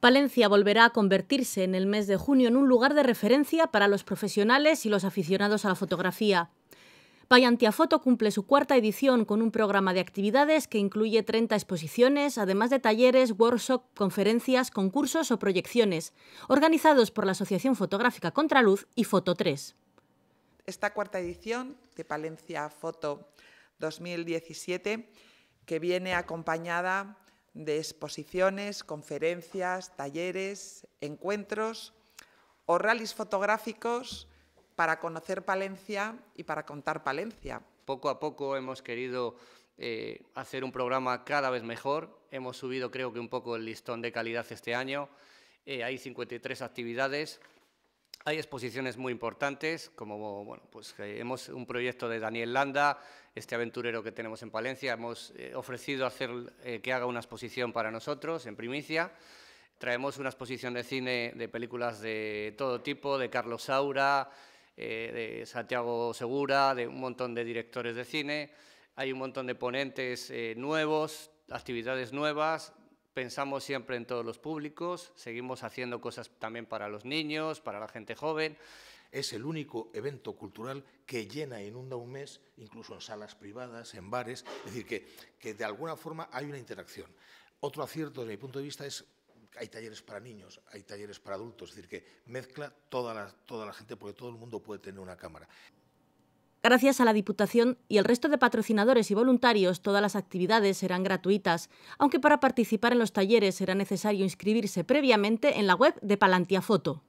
Palencia volverá a convertirse en el mes de junio en un lugar de referencia para los profesionales y los aficionados a la fotografía. Foto cumple su cuarta edición con un programa de actividades que incluye 30 exposiciones, además de talleres, workshops, conferencias, concursos o proyecciones, organizados por la Asociación Fotográfica Contraluz y Foto 3. Esta cuarta edición de Palencia Foto 2017, que viene acompañada de exposiciones, conferencias, talleres, encuentros o rallies fotográficos para conocer Palencia y para contar Palencia. Poco a poco hemos querido eh, hacer un programa cada vez mejor. Hemos subido creo que un poco el listón de calidad este año. Eh, hay 53 actividades hay exposiciones muy importantes, como bueno, pues eh, hemos un proyecto de Daniel Landa, este aventurero que tenemos en Palencia, hemos eh, ofrecido hacer eh, que haga una exposición para nosotros en primicia. Traemos una exposición de cine de películas de todo tipo, de Carlos Saura, de Santiago Segura, de un montón de directores de cine. Hay un montón de ponentes nuevos, actividades nuevas, pensamos siempre en todos los públicos, seguimos haciendo cosas también para los niños, para la gente joven. Es el único evento cultural que llena e inunda un mes, incluso en salas privadas, en bares, es decir, que, que de alguna forma hay una interacción. Otro acierto desde mi punto de vista es hay talleres para niños, hay talleres para adultos, es decir, que mezcla toda la, toda la gente porque todo el mundo puede tener una cámara. Gracias a la Diputación y el resto de patrocinadores y voluntarios, todas las actividades serán gratuitas, aunque para participar en los talleres será necesario inscribirse previamente en la web de Palantia Foto.